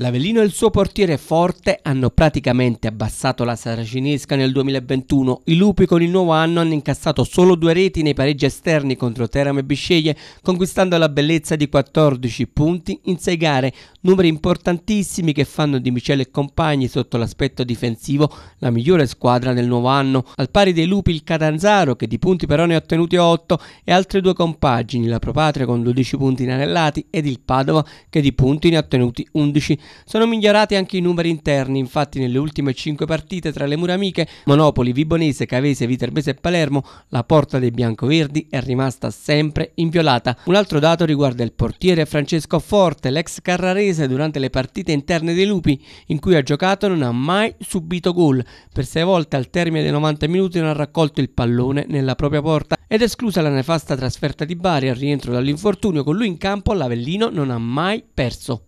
L'Avellino e il suo portiere forte hanno praticamente abbassato la Saracinesca nel 2021. I lupi con il nuovo anno hanno incassato solo due reti nei pareggi esterni contro Teramo e Bisceglie, conquistando la bellezza di 14 punti in 6 gare, numeri importantissimi che fanno di Michele e compagni sotto l'aspetto difensivo la migliore squadra del nuovo anno. Al pari dei lupi il Catanzaro che di punti però ne ha ottenuti 8 e altre due compagini, la Propatria con 12 punti inanellati ed il Padova che di punti ne ha ottenuti 11. Sono migliorati anche i numeri interni, infatti nelle ultime 5 partite tra le mura amiche, Monopoli, Vibonese, Cavese, Viterbese e Palermo, la porta dei biancoverdi è rimasta sempre inviolata. Un altro dato riguarda il portiere Francesco Forte, l'ex carrarese durante le partite interne dei Lupi, in cui ha giocato non ha mai subito gol. Per 6 volte al termine dei 90 minuti non ha raccolto il pallone nella propria porta ed esclusa la nefasta trasferta di Bari al rientro dall'infortunio, con lui in campo l'Avellino non ha mai perso.